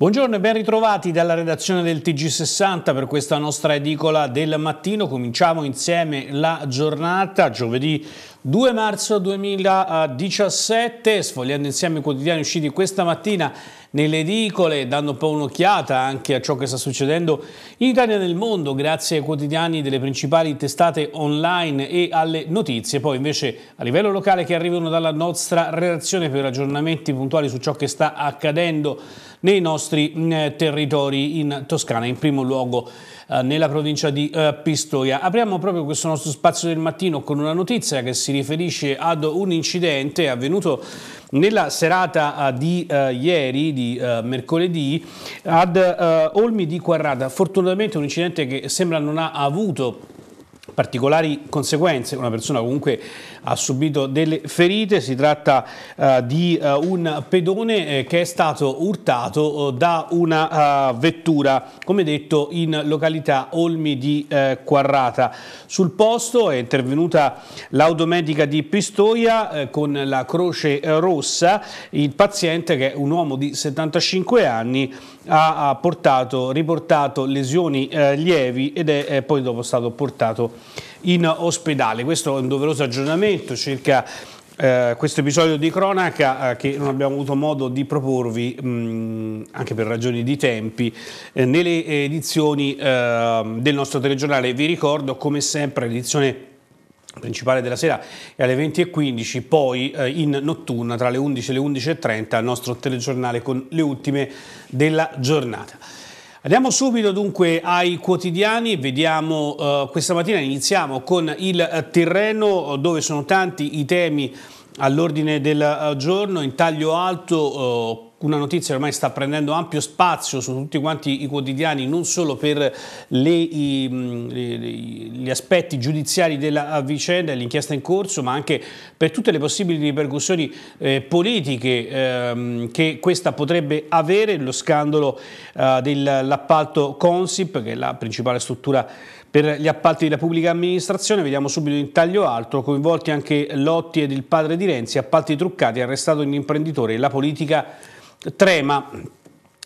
Buongiorno e ben ritrovati dalla redazione del TG60 per questa nostra edicola del mattino. Cominciamo insieme la giornata, giovedì 2 marzo 2017, sfogliando insieme i quotidiani usciti questa mattina nelle edicole, dando un po' un'occhiata anche a ciò che sta succedendo in Italia e nel mondo, grazie ai quotidiani delle principali testate online e alle notizie. Poi invece a livello locale che arrivano dalla nostra redazione per aggiornamenti puntuali su ciò che sta accadendo nei nostri mm, territori in Toscana, in primo luogo eh, nella provincia di eh, Pistoia. Apriamo proprio questo nostro spazio del mattino con una notizia che si riferisce ad un incidente avvenuto nella serata eh, di uh, ieri, di uh, mercoledì, ad uh, Olmi di Quarrada. Fortunatamente un incidente che sembra non ha avuto particolari conseguenze, una persona comunque ha subito delle ferite, si tratta eh, di eh, un pedone eh, che è stato urtato eh, da una eh, vettura, come detto in località Olmi di Quarrata. Sul posto è intervenuta l'automedica di Pistoia con la croce rossa, il paziente che è un uomo di 75 anni ha portato, riportato lesioni lievi ed è poi dopo stato portato in ospedale. Questo è un doveroso aggiornamento circa eh, questo episodio di cronaca eh, che non abbiamo avuto modo di proporvi, mh, mm, anche per ragioni di tempi, eh, nelle edizioni eh, del nostro telegiornale. Vi ricordo, come sempre, l'edizione principale della sera è alle 20.15, poi eh, in notturna tra le 11 e le 11.30 il nostro telegiornale con le ultime della giornata. Andiamo subito dunque ai quotidiani, vediamo eh, questa mattina iniziamo con il Tirreno dove sono tanti i temi all'ordine del eh, giorno in taglio alto eh, una notizia che ormai sta prendendo ampio spazio su tutti quanti i quotidiani, non solo per le, i, gli aspetti giudiziari della vicenda e l'inchiesta in corso, ma anche per tutte le possibili ripercussioni eh, politiche ehm, che questa potrebbe avere, lo scandalo eh, dell'appalto Consip, che è la principale struttura per gli appalti della pubblica amministrazione, vediamo subito in taglio altro, coinvolti anche Lotti ed il padre di Renzi, appalti truccati, arrestato un imprenditore, e la politica trema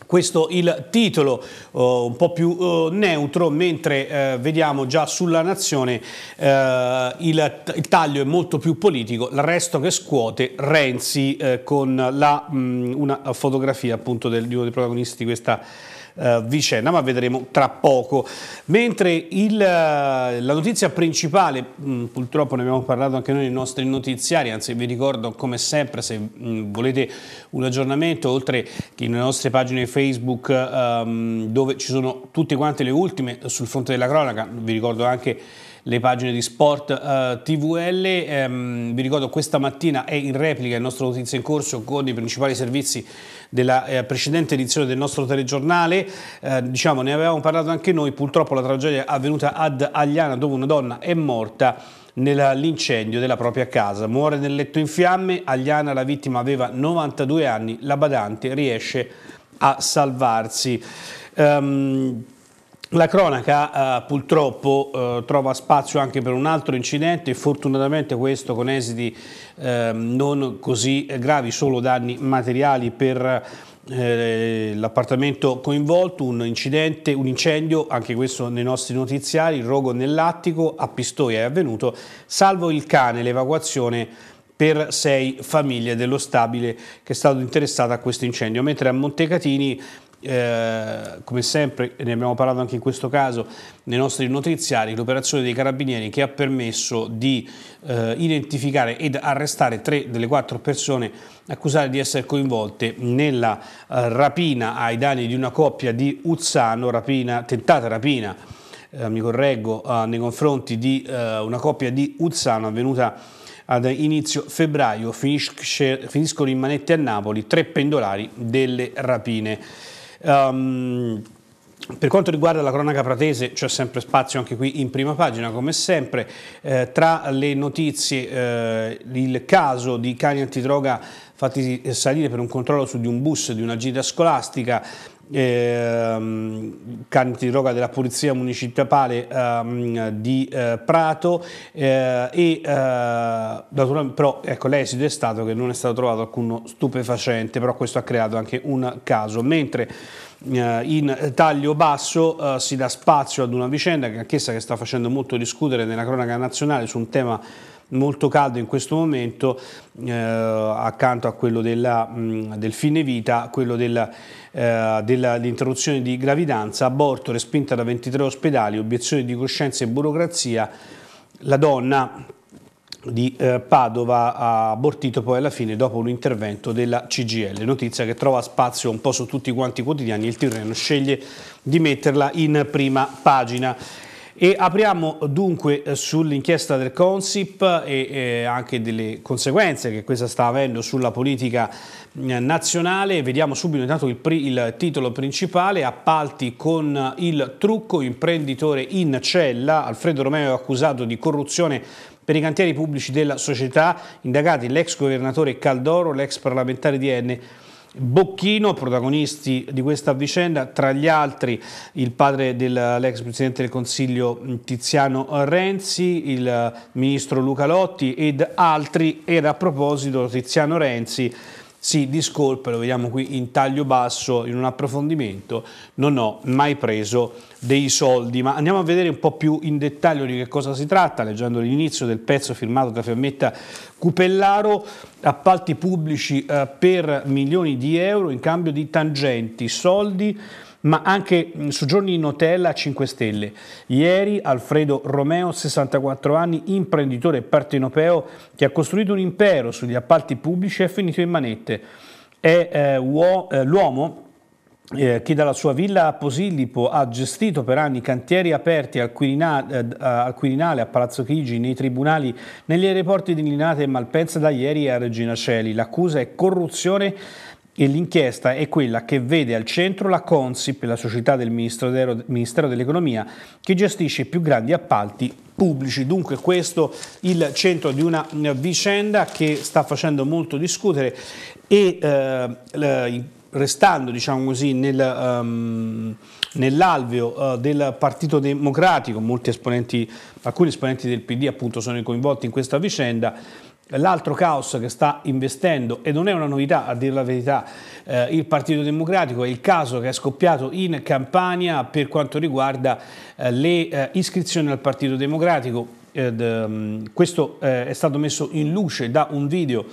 questo il titolo oh, un po' più oh, neutro, mentre eh, vediamo già sulla nazione eh, il, il, taglio è molto più politico, il resto che scuote Renzi eh, con la, mh, mm, una fotografia appunto del, di uno dei protagonisti di questa eh, vicenda, ma vedremo tra poco. Mentre il, eh, la notizia principale, mh, mm, purtroppo ne abbiamo parlato anche noi nei nostri notiziari, anzi vi ricordo come sempre se mh, mm, volete un aggiornamento, oltre che nelle nostre pagine Facebook um, dove ci sono tutte quante le ultime sul fronte della cronaca, vi ricordo anche le pagine di Sport eh, TVL. Ehm, vi ricordo questa mattina è in replica il nostro notizio in corso con i principali servizi della eh, precedente edizione del nostro telegiornale. Eh, diciamo, ne avevamo parlato anche noi, purtroppo la tragedia è avvenuta ad Agliana dove una donna è morta nell'incendio della propria casa. Muore nel letto in fiamme, Agliana la vittima aveva 92 anni, la badante riesce a salvarsi. Um, la cronaca eh, purtroppo eh, trova spazio anche per un altro incidente, fortunatamente questo con esiti eh, non così gravi, solo danni materiali per eh, l'appartamento coinvolto, un incidente, un incendio, anche questo nei nostri notiziari, il rogo nell'attico a Pistoia è avvenuto, salvo il cane, l'evacuazione per sei famiglie dello stabile che è stato interessato a questo incendio, mentre a Montecatini eh, come sempre, ne abbiamo parlato anche in questo caso, nei nostri notiziari, l'operazione dei carabinieri che ha permesso di eh, identificare ed arrestare tre delle quattro persone accusate di essere coinvolte nella eh, rapina ai danni di una coppia di Uzzano, rapina, tentata rapina, eh, mi correggo, eh, nei confronti di una coppia di Uzzano avvenuta ad inizio febbraio finisce, finiscono in manette a Napoli tre pendolari delle rapine. Um, per quanto riguarda la cronaca pratese c'è sempre spazio anche qui in prima pagina come sempre, eh, tra le notizie eh, il caso di cani antidroga fatti eh, salire per un controllo su di un bus di una gita scolastica, ehm, canti di roga della Polizia Municipale ehm, di eh, Prato eh, e eh, però ecco, l'esito è stato che non è stato trovato alcuno stupefacente, però questo ha creato anche un caso, mentre eh, in taglio basso eh, si dà spazio ad una vicenda che anch'essa che sta facendo molto discutere nella cronaca nazionale su un tema molto caldo in questo momento, eh, accanto a quello della, mh, del fine vita, quello eh, dell'interruzione eh, dell di gravidanza, aborto, respinta da 23 ospedali, obiezioni di coscienza e burocrazia, la donna di eh, Padova ha abortito poi alla fine dopo un intervento della CGL, notizia che trova spazio un po' su tutti quanti i quotidiani, il Tirreno sceglie di metterla in prima pagina. E apriamo dunque eh, sull'inchiesta del Consip e eh, anche delle conseguenze che questa sta avendo sulla politica eh, nazionale. Vediamo subito intanto il, il titolo principale, appalti con il trucco, imprenditore in cella, Alfredo Romeo è accusato di corruzione per i cantieri pubblici della società, indagati l'ex governatore Caldoro, l'ex parlamentare di Enne Bocchino, protagonisti di questa vicenda, tra gli altri il padre dell'ex Presidente del Consiglio mm, Tiziano Renzi, il Ministro Luca Lotti ed altri. E a proposito Tiziano Renzi si discolpe, lo vediamo qui in taglio basso, in un approfondimento, non ho mai preso dei soldi, ma andiamo a vedere un po' più in dettaglio di che cosa si tratta, leggendo l'inizio del pezzo firmato da Fiammetta Cupellaro, appalti pubblici eh, per milioni di euro in cambio di tangenti, soldi ma anche soggiorni in hotel a 5 stelle. Ieri Alfredo Romeo, 64 anni, imprenditore partenopeo che ha costruito un impero sugli appalti pubblici è finito in manette. È eh, uo, eh, l'uomo eh, che dalla sua villa a Posillipo ha gestito per anni cantieri aperti al Quirinale, eh, al Quirinale, a Palazzo Chigi, nei tribunali, negli aeroporti di Linate e Malpensa da ieri a Regina Celi. L'accusa è corruzione e l'inchiesta è quella che vede al centro la Consip, la società del Ministero dell'Economia, che gestisce i più grandi appalti pubblici. Dunque questo il centro di una eh, vicenda che sta facendo molto discutere e eh, restando diciamo così, nel, um, nell'alveo uh, del Partito Democratico, esponenti, alcuni esponenti del PD appunto sono coinvolti in questa vicenda, L'altro caos che sta investendo, e non è una novità a dire la verità, eh, il Partito Democratico è il caso che è scoppiato in Campania per quanto riguarda eh, le eh, iscrizioni al Partito Democratico. Ed, um, questo eh, è stato messo in luce da un video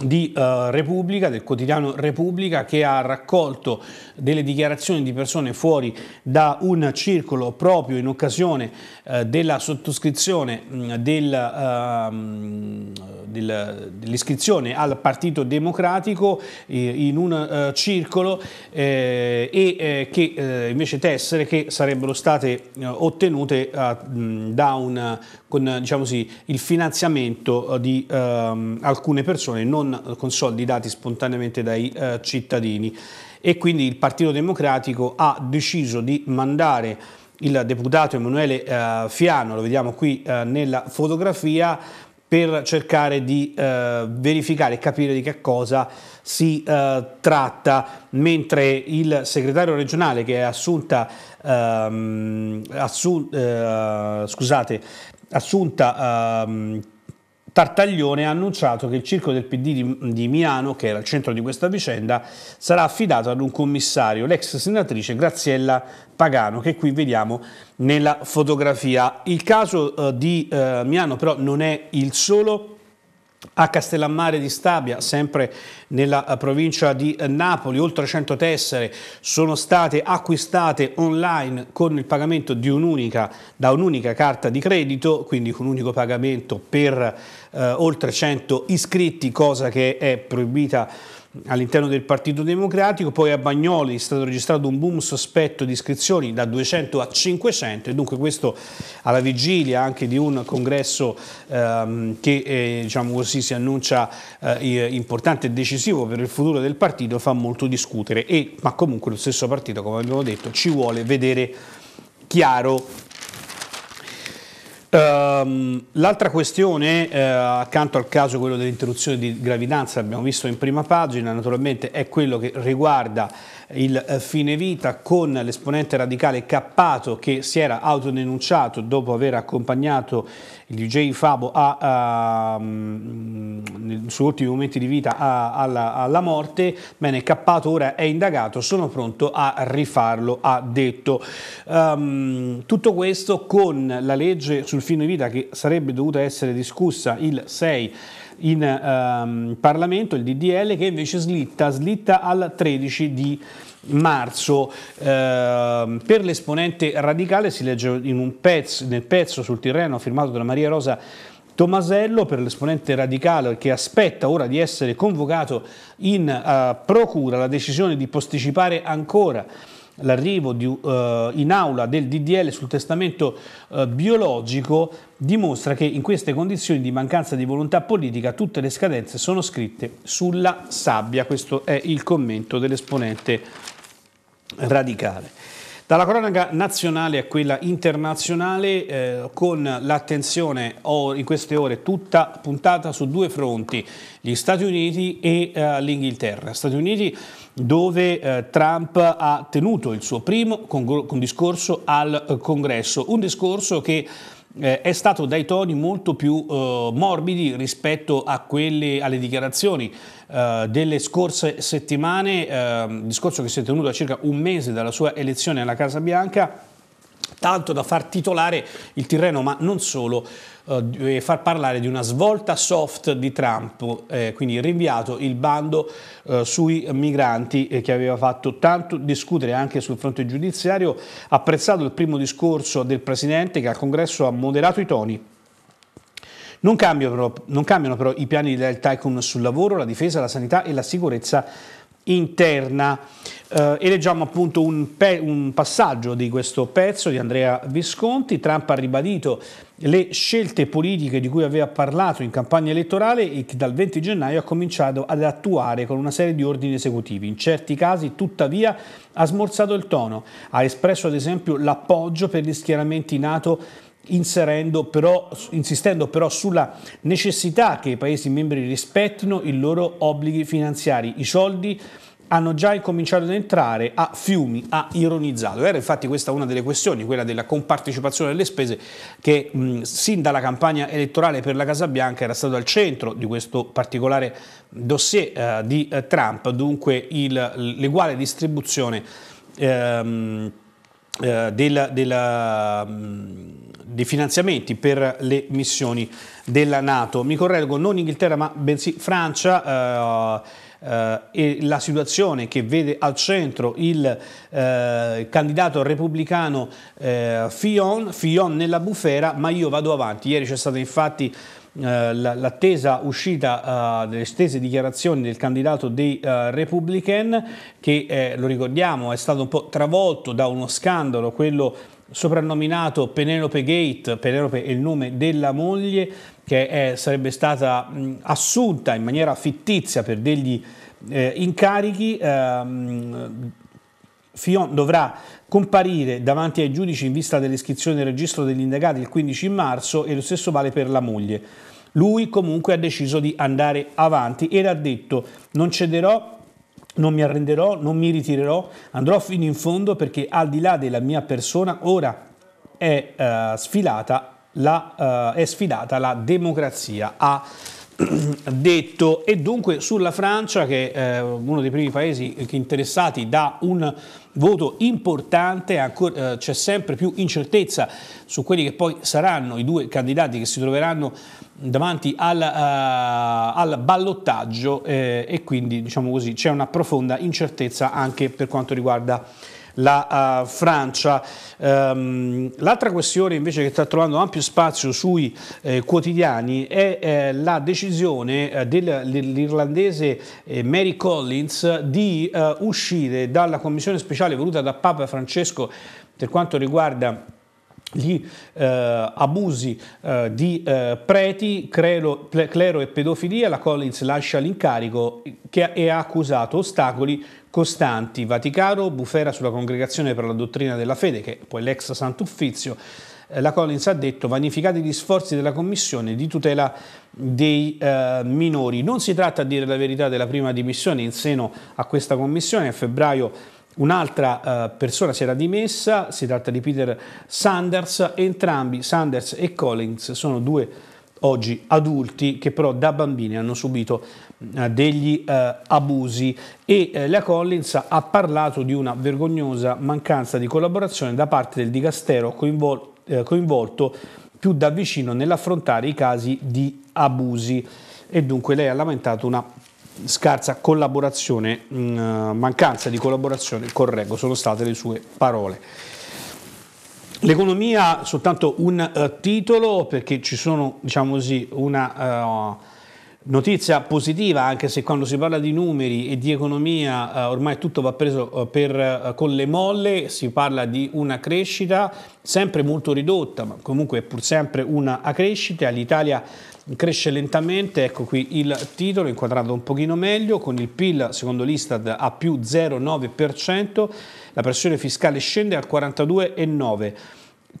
di eh, Repubblica, del quotidiano Repubblica, che ha raccolto delle dichiarazioni di persone fuori da un circolo proprio in occasione eh, della sottoscrizione mm, ehm, dell'iscrizione al Partito Democratico eh, in un circolo e che invece tessere che sarebbero state ottenute da un, con diciamo così, il finanziamento di ehm, alcune persone non non dati spontaneamente dai eh, cittadini e quindi il Partito Democratico ha deciso di mandare il deputato Emanuele eh, Fiano, lo vediamo qui eh, nella fotografia, per cercare di eh, verificare e capire di che cosa si eh, tratta, mentre il segretario regionale che è assunta, ehm, assun, eh, scusate, assunta ehm, Tartaglione ha annunciato che il circo del PD di, di, Milano, che era al centro di questa vicenda, sarà affidato ad un commissario, l'ex senatrice Graziella Pagano, che qui vediamo nella fotografia. Il caso eh, di eh, Milano però non è il solo a Castellammare di Stabia, sempre nella eh, provincia di eh, Napoli, oltre 100 tessere sono state acquistate online con il pagamento un da un'unica carta di credito, quindi con un unico pagamento per eh, oltre 100 iscritti, cosa che è proibita all'interno del Partito Democratico, poi a Bagnoli è stato registrato un boom sospetto di iscrizioni da 200 a 500 e dunque questo alla vigilia anche di un congresso ehm, che eh, diciamo così, si annuncia eh, importante e decisivo per il futuro del partito fa molto discutere, e, ma comunque lo stesso partito come abbiamo detto ci vuole vedere chiaro Um, l'altra questione, eh, accanto al caso quello dell'interruzione di gravidanza, abbiamo visto in prima pagina, naturalmente è quello che riguarda il eh, fine vita con l'esponente radicale Cappato che si era autodenunciato dopo aver accompagnato il DJ Fabo a, a, mm, nei suoi ultimi momenti di vita a, alla, alla, morte, bene Cappato ora è indagato, sono pronto a rifarlo, ha detto. Um, tutto questo con la legge sul fine vita che sarebbe dovuta essere discussa il 6 in ehm, Parlamento, il DDL, che invece slitta, slitta al 13 di marzo. Eh, per l'esponente radicale si legge pezzo, nel pezzo sul Tirreno firmato da Maria Rosa Tomasello, per l'esponente radicale che aspetta ora di essere convocato in eh, procura, la decisione di posticipare ancora l'arrivo di, eh, in aula del DDL sul testamento eh, biologico dimostra che in queste condizioni di mancanza di volontà politica tutte le scadenze sono scritte sulla sabbia. Questo è il commento dell'esponente radicale. Dalla cronaca nazionale a quella internazionale, eh, con l'attenzione in queste ore tutta puntata su due fronti, gli Stati Uniti e eh, l'Inghilterra. Stati Uniti dove eh, Trump ha tenuto il suo primo con, con discorso al eh, Congresso, un discorso che eh, è stato dai toni molto più eh, morbidi rispetto quelli, alle dichiarazioni eh, delle scorse settimane, ehm, discorso che si è tenuto a circa un mese dalla sua elezione alla Casa Bianca tanto da far titolare il Tirreno, ma non solo, eh, far parlare di una svolta soft di Trump, eh, quindi rinviato il bando eh, sui migranti eh, che aveva fatto tanto discutere anche sul fronte giudiziario, apprezzato il primo discorso del Presidente che al Congresso ha moderato i toni, non cambiano, però, non cambiano, però, i piani del Tycoon sul lavoro, la difesa, la sanità e la sicurezza interna. Eh, e leggiamo appunto un, pe- un passaggio di questo pezzo di Andrea Visconti. Trump ha ribadito le scelte politiche di cui aveva parlato in campagna elettorale e che dal 20 gennaio ha cominciato ad attuare con una serie di ordini esecutivi. In certi casi, tuttavia, ha smorzato il tono. Ha espresso ad esempio l'appoggio per gli schieramenti NATO inserendo però, insistendo però sulla necessità che i Paesi membri rispettino i loro obblighi finanziari. I soldi hanno già incominciato ad entrare a fiumi, ha ironizzato. Era infatti questa una delle questioni, quella della compartecipazione delle spese, che mh, sin dalla campagna elettorale per la Casa Bianca era stato al centro di questo particolare dossier eh, di eh, Trump, dunque il, l'uguale distribuzione ehm, eh, della, della, mm, dei finanziamenti per le missioni della Nato. Mi correggo, non Inghilterra ma bensì Francia. Eh, Uh, e la situazione che vede al centro il uh, candidato repubblicano uh, Fion, Fion nella bufera, ma io vado avanti. Ieri c'è stata infatti eh, l'attesa uscita eh, delle stesse dichiarazioni del candidato dei eh, Republican che, lo ricordiamo, è stato un po' travolto da uno scandalo, quello soprannominato Penelope Gate, Penelope è il nome della moglie, che è, sarebbe stata mh, assunta in maniera fittizia per degli eh, incarichi ehm, Fion dovrà comparire davanti ai giudici in vista dell'iscrizione del registro degli indagati il 15 marzo e lo stesso vale per la moglie. Lui comunque ha deciso di andare avanti ed ha detto non cederò non mi arrenderò, non mi ritirerò, andrò fino in fondo perché al di là della mia persona ora è, uh, sfilata, la, uh, è sfidata la democrazia, ha detto. E dunque sulla Francia, che è eh, uno dei primi paesi interessati da un voto importante, eh, c'è sempre più incertezza su quelli che poi saranno i due candidati che si troveranno davanti al, uh, al ballottaggio eh, e quindi diciamo così, c'è una profonda incertezza anche per quanto riguarda la uh, Francia. Um, l'altra questione invece che sta trovando ampio spazio sui eh, quotidiani è eh, la decisione eh, dell'irlandese eh, Mary Collins di eh, uscire dalla commissione speciale voluta da Papa Francesco per quanto riguarda gli eh, abusi eh, di eh, preti, clero, clero e pedofilia, la Collins lascia l'incarico e ha accusato ostacoli costanti. Vaticano, bufera sulla congregazione per la dottrina della fede, che è poi l'ex Sant'Uffizio, eh, la Collins ha detto vanificati gli sforzi della Commissione di tutela dei eh, minori. Non si tratta, a dire la verità, della prima dimissione in seno a questa Commissione. A febbraio Un'altra eh, persona si era dimessa, si tratta di Peter Sanders, entrambi Sanders e Collins sono due oggi adulti che però da bambini hanno subito mm, eh, degli eh, abusi e eh, la Collins ha parlato di una vergognosa mancanza di collaborazione da parte del dicastero coinvol- eh, coinvolto più da vicino nell'affrontare i casi di abusi e dunque lei ha lamentato una scarsa collaborazione, mm, mancanza di collaborazione, correggo, sono state le sue parole. L'economia, soltanto un eh, titolo, perché ci sono, diciamo così, una... Uh, Notizia positiva, anche se quando si parla di numeri e di economia eh, ormai tutto va preso eh, per, eh, con le molle, si parla di una crescita sempre molto ridotta, ma comunque è pur sempre una crescita, l'Italia cresce lentamente, ecco qui il titolo inquadrato un pochino meglio, con il PIL secondo l'Istat a più 0,9%, la pressione fiscale scende al 42,9%,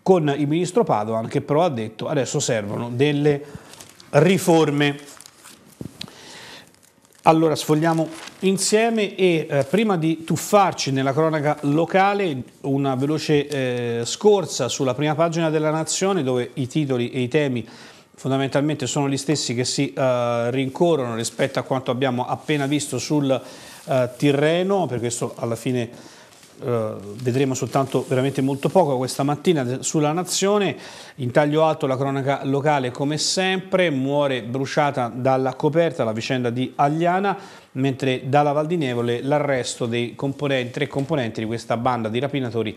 con il ministro Padoan che però ha detto adesso servono delle riforme. Allora sfogliamo insieme e eh, prima di tuffarci nella cronaca locale una veloce eh, scorsa sulla prima pagina della Nazione dove i titoli e i temi fondamentalmente sono gli stessi che si eh, rincorrono rispetto a quanto abbiamo appena visto sul eh, Tirreno, per questo alla fine eh, vedremo soltanto veramente molto poco questa mattina sulla Nazione, in taglio alto la cronaca locale come sempre, muore bruciata dalla coperta la vicenda di Agliana, mentre dalla Valdinevole l'arresto dei componenti, tre componenti di questa banda di rapinatori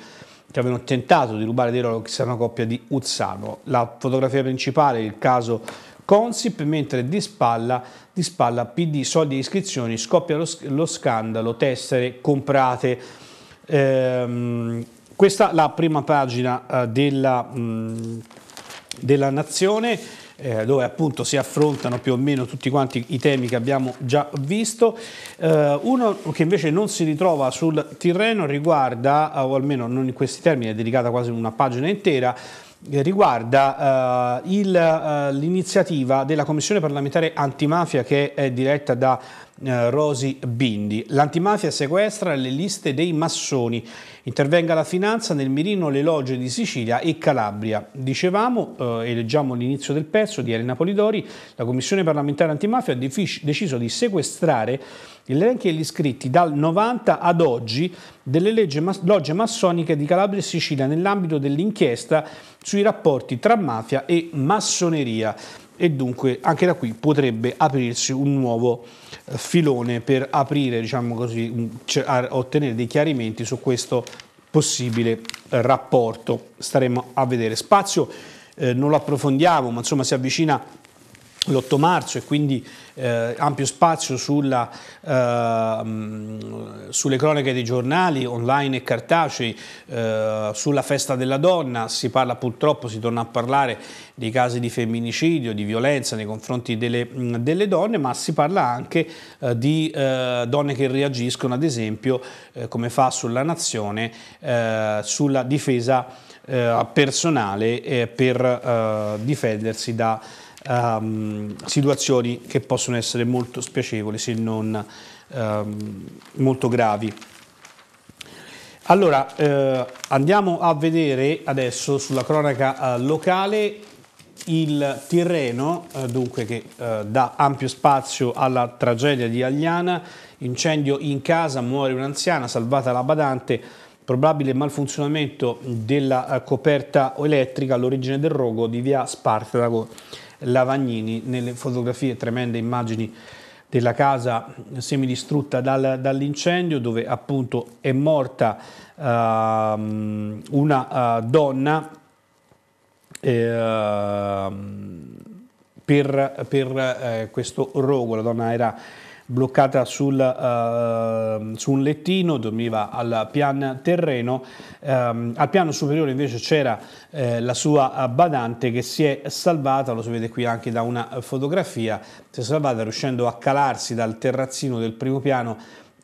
che avevano tentato di rubare dei che a una coppia di Uzzano. La fotografia principale, il caso Consip, mentre di spalla, di spalla PD, soldi e iscrizioni, scoppia lo, lo scandalo, tessere comprate. Ehm, questa è la prima pagina eh, della, mh, della Nazione eh, dove appunto si affrontano più o meno tutti quanti i temi che abbiamo già visto. Eh, uno che invece non si ritrova sul Tirreno riguarda, eh, o almeno non in questi termini, è dedicata quasi una pagina intera, eh, riguarda uh, l'iniziativa uh, della Commissione parlamentare antimafia che è diretta da eh, Rosi Bindi. L'antimafia sequestra le liste dei massoni, intervenga la finanza nel mirino le logge di Sicilia e Calabria. Dicevamo, eh, e leggiamo l'inizio del pezzo di Elena Polidori, la Commissione parlamentare antimafia ha deciso di sequestrare l'elenco elenchi e gli iscritti dal 90 ad oggi delle legge, logge massoniche di Calabria e Sicilia nell'ambito dell'inchiesta sui rapporti tra mafia e massoneria e dunque anche da qui potrebbe aprirsi un nuovo eh, filone per aprire, diciamo così, cioè, ottenere dei chiarimenti su questo possibile rapporto. Staremo a vedere. Spazio eh, non lo approfondiamo, ma insomma si avvicina l'8 marzo e quindi eh, ampio spazio sulla, eh, sulle cronache dei giornali online e cartacei, eh, sulla festa della donna, si parla purtroppo, si torna a parlare dei casi di femminicidio, di violenza nei confronti delle, delle donne, ma si parla anche eh, di eh, donne che reagiscono ad esempio, eh, come fa sulla Nazione, sulla difesa personale per difendersi da um, situazioni che possono essere molto spiacevoli se non um, molto gravi. Allora, eh, andiamo a vedere adesso sulla cronaca eh, locale il Tirreno, eh, dunque che eh, dà ampio spazio alla tragedia di Agliana, incendio in casa, muore un'anziana, salvata la badante, probabile malfunzionamento della eh, coperta elettrica all'origine del rogo di via Spartaco. Lavagnini nelle fotografie, tremende immagini della casa semidistrutta dal, dall'incendio dove appunto è morta uh, una uh, donna eh, per, per eh, questo rogo, la donna era bloccata sul, uh, su un lettino, dormiva al pian terreno, um, al piano superiore invece c'era eh, la sua badante che si è salvata, lo si vede qui anche da una fotografia, si è salvata riuscendo a calarsi dal terrazzino del primo piano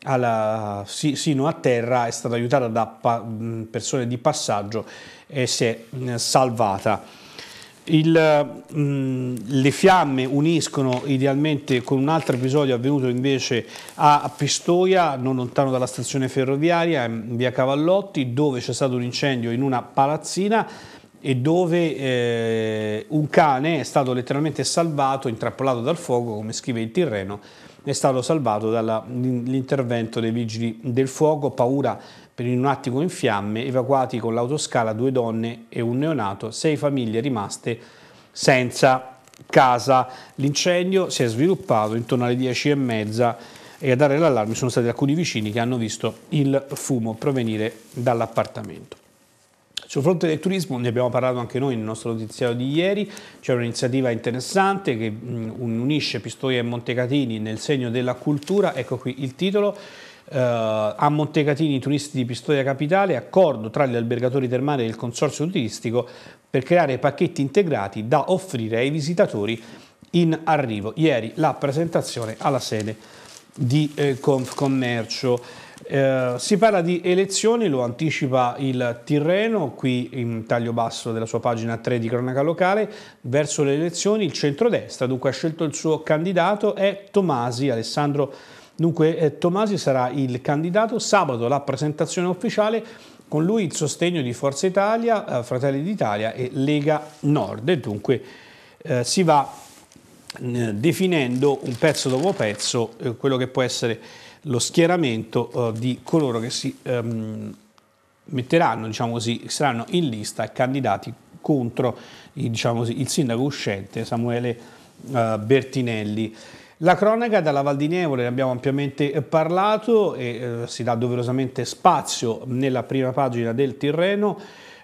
alla, sino a terra, è stata aiutata da pa persone di passaggio e si è salvata. Il, mh, mm, le fiamme uniscono idealmente con un altro episodio avvenuto invece a Pistoia, non lontano dalla stazione ferroviaria, in via Cavallotti, dove c'è stato un incendio in una palazzina e dove eh, un cane è stato letteralmente salvato, intrappolato dal fuoco, come scrive il Tirreno, è stato salvato dall'intervento dei vigili del fuoco, paura per in un attico in fiamme, evacuati con l'autoscala due donne e un neonato, sei famiglie rimaste senza casa. L'incendio si è sviluppato intorno alle 10 e mezza e a dare l'allarme sono stati alcuni vicini che hanno visto il fumo provenire dall'appartamento. Sul fronte del turismo ne abbiamo parlato anche noi nel nostro notiziario di ieri, c'è un'iniziativa interessante che unisce Pistoia e Montecatini nel segno della cultura, ecco qui il titolo eh, a Montecatini i turisti di Pistoia Capitale, accordo tra gli albergatori termali e il consorzio turistico per creare pacchetti integrati da offrire ai visitatori in arrivo. Ieri la presentazione alla sede di eh, Confcommercio. Eh, si parla di elezioni, lo anticipa il Tirreno, qui in taglio basso della sua pagina 3 di cronaca locale, verso le elezioni il centrodestra, dunque ha scelto il suo candidato, è Tomasi Alessandro Dunque eh, Tomasi sarà il candidato, sabato la presentazione ufficiale, con lui il sostegno di Forza Italia, eh, Fratelli d'Italia e Lega Nord. E dunque eh, si va mm, definendo un pezzo dopo pezzo eh, quello che può essere lo schieramento eh, di coloro che si ehm, metteranno, diciamo così, saranno in lista e candidati contro diciamo così, il sindaco uscente Samuele eh, Bertinelli. La cronaca dalla Val di Nievole, ne abbiamo ampiamente parlato e eh, si dà doverosamente spazio nella prima pagina del Tirreno.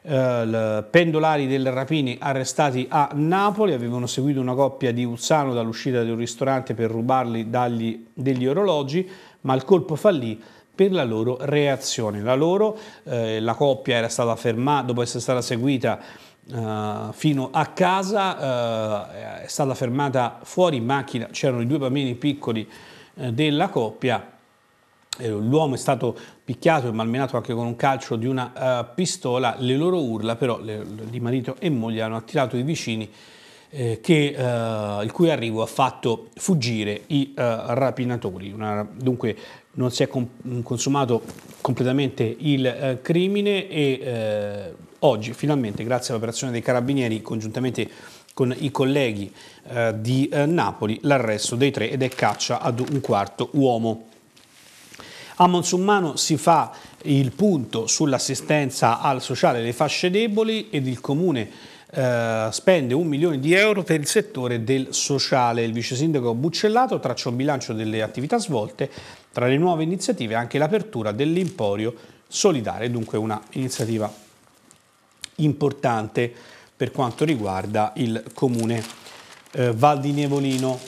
Eh, pendolari del Rapini arrestati a Napoli, avevano seguito una coppia di Uzzano dall'uscita di un ristorante per rubarli dagli, degli orologi, ma il colpo fallì per la loro reazione. La loro, eh, la coppia era stata fermata dopo essere stata seguita eh, fino a casa, uh, è stata fermata fuori in macchina, c'erano i due bambini piccoli uh, della coppia, l'uomo è stato picchiato e malmenato anche con un calcio di una pistola, le loro urla però le, di marito e moglie hanno attirato i vicini eh, che, il cui arrivo ha fatto fuggire i rapinatori. Una, dunque non si è com consumato completamente il crimine e Oggi finalmente, grazie all'operazione dei carabinieri, congiuntamente con i colleghi eh, di eh, Napoli, l'arresto dei tre ed è caccia ad un quarto uomo. A Monsummano si fa il punto sull'assistenza al sociale delle fasce deboli ed il comune Uh, spende un milione di euro per il settore del sociale. Il vice sindaco Buccellato traccia un bilancio delle attività svolte, tra le nuove iniziative anche l'apertura dell'imporio Solidare, dunque una iniziativa importante per quanto riguarda il comune eh, Val di Nevolino.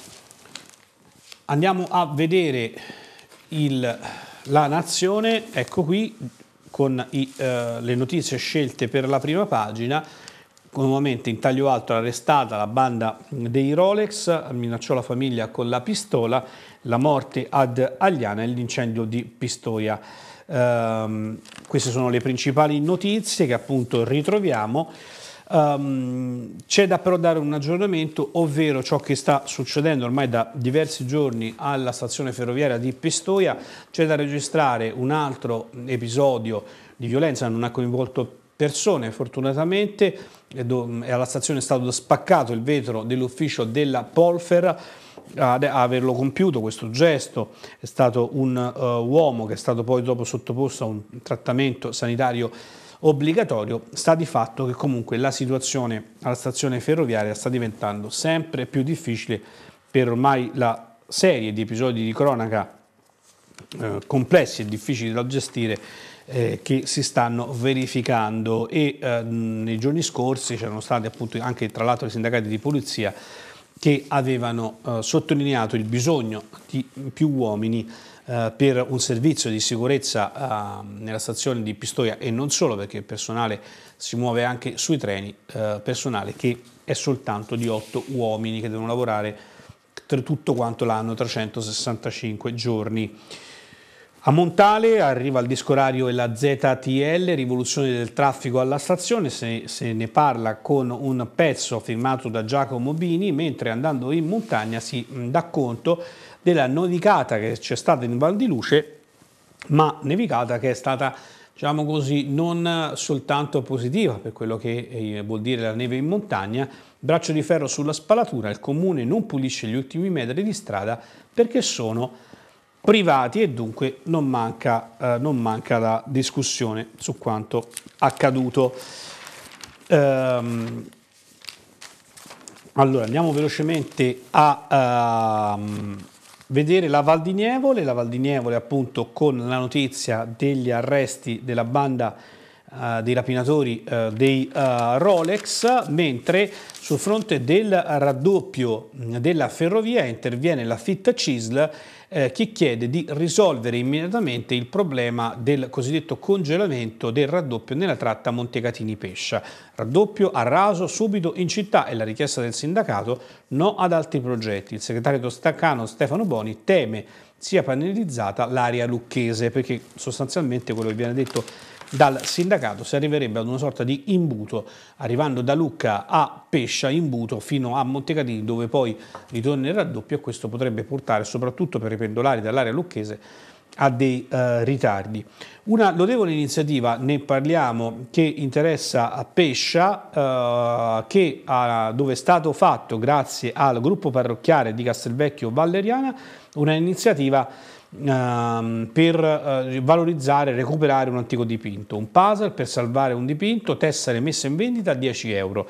Andiamo a vedere il, la nazione, ecco qui, con i, eh, le notizie scelte per la prima pagina, nuovamente in taglio alto arrestata la banda dei Rolex, minacciò la famiglia con la pistola, la morte ad Agliana e l'incendio di Pistoia. Um, queste sono le principali notizie che appunto ritroviamo. Um, c'è da però dare un aggiornamento, ovvero ciò che sta succedendo ormai da diversi giorni alla stazione ferroviaria di Pistoia. C'è da registrare un altro episodio di violenza, non ha coinvolto persone fortunatamente, e alla stazione è stato spaccato il vetro dell'ufficio della Polfer ad averlo compiuto questo gesto, è stato un uh, uomo che è stato poi dopo sottoposto a un trattamento sanitario obbligatorio, sta di fatto che comunque la situazione alla stazione ferroviaria sta diventando sempre più difficile per ormai la serie di episodi di cronaca eh, complessi e difficili da gestire eh, che si stanno verificando e eh, nei giorni scorsi c'erano stati appunto anche tra l'altro i sindacati di polizia che avevano eh, sottolineato il bisogno di più uomini eh, per un servizio di sicurezza eh, nella stazione di Pistoia e non solo perché il personale si muove anche sui treni, eh, personale che è soltanto di 8 uomini che devono lavorare tutto quanto l'anno 365 giorni a Montale arriva il disco orario e la ZTL, rivoluzione del traffico alla stazione, se, se, ne parla con un pezzo firmato da Giacomo Bini, mentre andando in montagna si mm, dà conto della nevicata che c'è stata in Val di Luce, ma nevicata che è stata diciamo così, non soltanto positiva per quello che eh, vuol dire la neve in montagna, braccio di ferro sulla spalatura, il comune non pulisce gli ultimi metri di strada perché sono privati e dunque non manca, eh, non manca la discussione su quanto accaduto. Ehm, allora andiamo velocemente a uh, vedere la Val di Nievole, la Val di Nievole appunto con la notizia degli arresti della banda uh, dei rapinatori uh, dei eh, Rolex, mentre sul fronte del raddoppio mm, della ferrovia interviene la Fitta CISL eh, che chiede di risolvere immediatamente il problema del cosiddetto congelamento del raddoppio nella tratta Montecatini-Pescia. Raddoppio a raso subito in città è la richiesta del sindacato, no ad altri progetti. Il segretario Tostaccano Stefano Boni teme sia panellizzata l'area lucchese, perché sostanzialmente quello che viene detto dal sindacato si arriverebbe ad una sorta di imbuto arrivando da Lucca a Pescia, imbuto fino a Montecatini dove poi ritorna il raddoppio e questo potrebbe portare soprattutto per i pendolari dall'area lucchese a dei eh, ritardi. Una lodevole iniziativa, ne parliamo, che interessa a Pescia, eh, che ha, dove è stato fatto grazie al gruppo parrocchiale di Castelvecchio Valeriana, una iniziativa Ehm, per eh, valorizzare e recuperare un antico dipinto. Un puzzle per salvare un dipinto, tessere messe in vendita a 10 euro.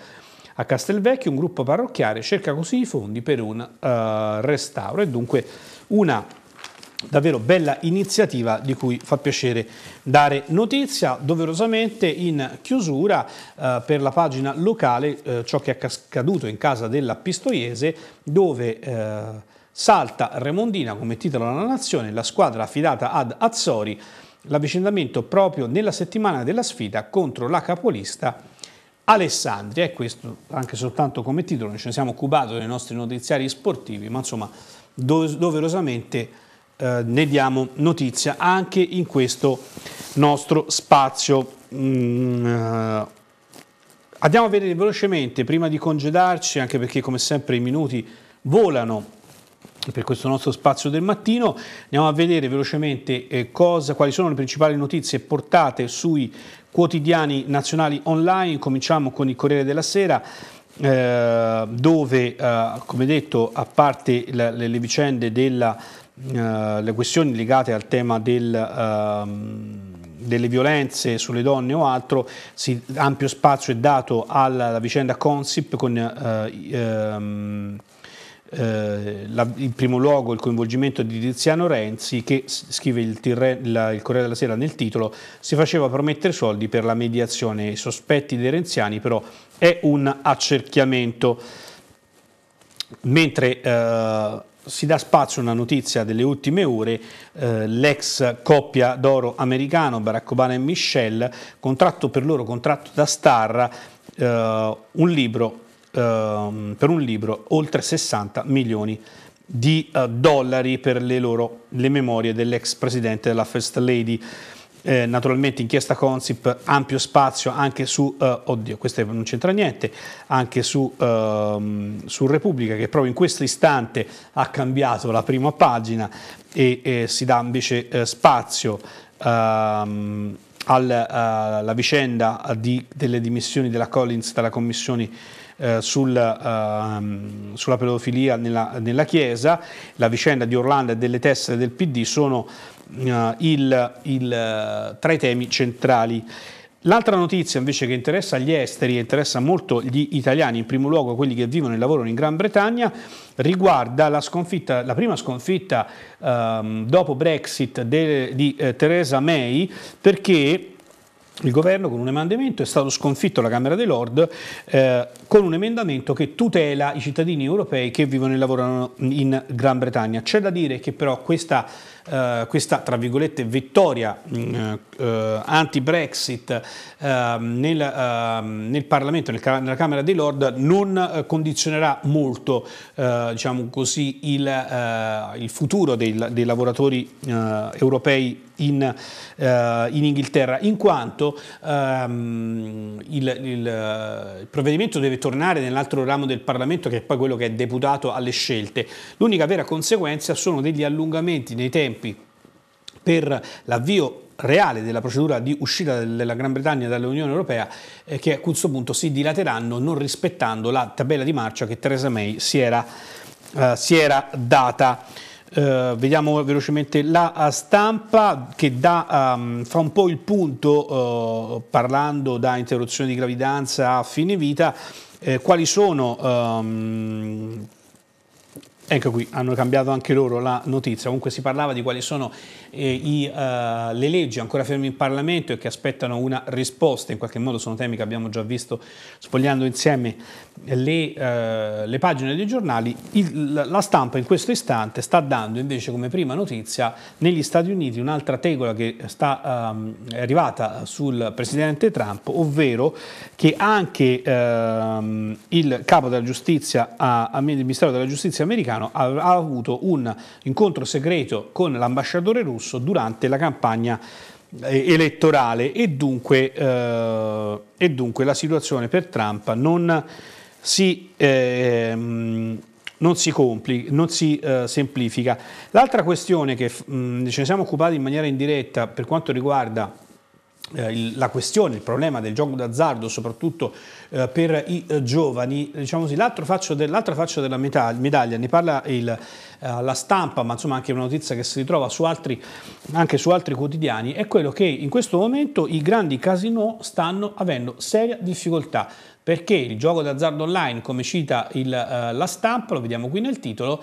A Castelvecchio un gruppo parrocchiale cerca così i fondi per un uh, restauro e dunque una davvero bella iniziativa di cui fa piacere dare notizia doverosamente in chiusura eh, per la pagina locale eh, ciò che è accaduto in casa della Pistoiese dove eh, Salta Remondina come titolo alla nazione, la squadra affidata ad Azzori, l'avvicendamento proprio nella settimana della sfida contro la capolista Alessandria e questo anche soltanto come titolo, noi ce ne siamo occupati nei nostri notiziari sportivi, ma insomma doverosamente eh, ne diamo notizia anche in questo nostro spazio. Mm, eh, andiamo a vedere velocemente, prima di congedarci, anche perché come sempre i minuti volano per questo nostro spazio del mattino. Andiamo a vedere velocemente eh, cosa, quali sono le principali notizie portate sui quotidiani nazionali online. Cominciamo con il Corriere della Sera. Eh, dove, eh, come detto, a parte la, le, le, vicende delle eh, questioni legate al tema del ehm, delle violenze sulle donne o altro, si, ampio spazio è dato alla, alla vicenda Consip con eh, ehm, eh, la, in primo luogo il coinvolgimento di Tiziano Renzi che, scrive il, Tirre, la, il Corriere della Sera nel titolo, si faceva promettere soldi per la mediazione, i sospetti dei renziani però è un accerchiamento. Mentre eh, si dà spazio a una notizia delle ultime ore, eh, l'ex coppia d'oro americano Barack Obama e Michelle, contratto per loro, contratto da star, eh, un libro Ehm, per un libro oltre 60 milioni di eh, dollari per le, loro, le memorie dell'ex presidente della First Lady. Eh, naturalmente inchiesta Consip, ampio spazio anche su, eh, oddio, questo non c'entra niente, anche su, ehm, su, Repubblica che proprio in questo istante ha cambiato la prima pagina e, e si dà invece eh, spazio ehm, eh, alla vicenda di, delle dimissioni della Collins dalla Commissione eh, sulla, uh, ehm, sulla pedofilia nella, nella, Chiesa, la vicenda di Orlando e delle teste del PD sono uh, il, il, eh, tra i temi centrali. L'altra notizia invece che interessa gli esteri e interessa molto gli italiani, in primo luogo quelli che vivono e lavorano in Gran Bretagna, riguarda la, sconfitta, la prima sconfitta um, dopo Brexit de, di eh, Theresa May perché il governo con un emendamento è stato sconfitto alla Camera dei Lord eh, con un emendamento che tutela i cittadini europei che vivono e lavorano in Gran Bretagna. C'è da dire che però questa eh, questa, tra virgolette, vittoria mm, eh, anti-Brexit ehm, nel, ehm, nel, Parlamento, nel, nella Camera dei Lord, non eh, condizionerà molto eh, diciamo così, il, il futuro dei, dei lavoratori europei in, uh, in, Inghilterra, in quanto um, il, il, il, provvedimento deve tornare nell'altro ramo del Parlamento, che è poi quello che è deputato alle scelte. L'unica vera conseguenza sono degli allungamenti nei tempi tempi per l'avvio reale della procedura di uscita della Gran Bretagna dall'Unione Europea eh, che a questo punto si dilateranno non rispettando la tabella di marcia che Theresa May si era, eh, si era data. Eh, vediamo velocemente la eh, stampa che dà, um, fa un po' il punto eh, parlando da interruzione di gravidanza a fine vita eh, quali sono um, Ecco qui, hanno cambiato anche loro la notizia, comunque si parlava di quali sono eh, i, uh, le leggi ancora ferme in Parlamento e che aspettano una risposta, in qualche modo sono temi che abbiamo già visto sfogliando insieme le, uh, le pagine dei giornali, il, la stampa in questo istante sta dando invece come prima notizia negli Stati Uniti un'altra tegola che sta, um, è arrivata sul Presidente Trump, ovvero che anche um, il capo della giustizia, a, a, il Ministero della Giustizia americano ha, ha avuto un incontro segreto con l'ambasciatore russo russo durante la campagna eh, elettorale e dunque, eh, e dunque la situazione per Trump non si, eh, non si, compli, non si eh, semplifica. L'altra questione che mh, ce ne siamo occupati in maniera indiretta per quanto riguarda eh, la questione, il problema del gioco d'azzardo, soprattutto eh, per i eh, giovani, diciamo così, l'altra faccia, de faccia, della medaglia, ne parla il, eh, la stampa, ma insomma anche una notizia che si ritrova su altri, anche su altri quotidiani, è quello che in questo momento i grandi casinò stanno avendo seria difficoltà perché il gioco d'azzardo online, come cita il, eh, la stampa, lo vediamo qui nel titolo,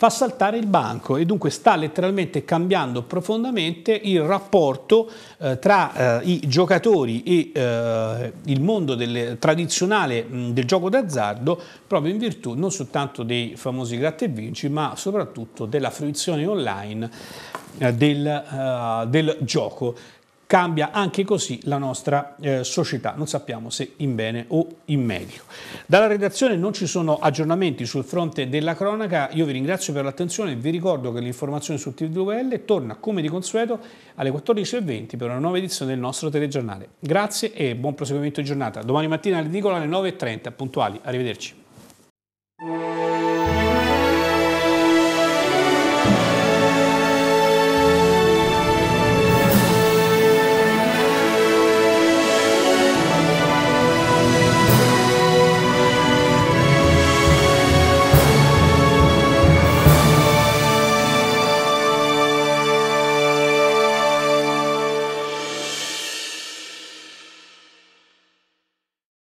fa saltare il banco e dunque sta letteralmente cambiando profondamente il rapporto eh, tra eh, i giocatori e eh, il mondo del, tradizionale mh, del gioco d'azzardo proprio in virtù non soltanto dei famosi gratta e vinci ma soprattutto della fruizione online eh, del, eh, del gioco cambia anche così la nostra eh, società, non sappiamo se in bene o in meglio. Dalla redazione non ci sono aggiornamenti sul fronte della cronaca, io vi ringrazio per l'attenzione e vi ricordo che l'informazione su TV2L torna come di consueto alle 14.20 per una nuova edizione del nostro telegiornale. Grazie e buon proseguimento di giornata. Domani mattina all'edicola alle 9.30 puntuali. Arrivederci.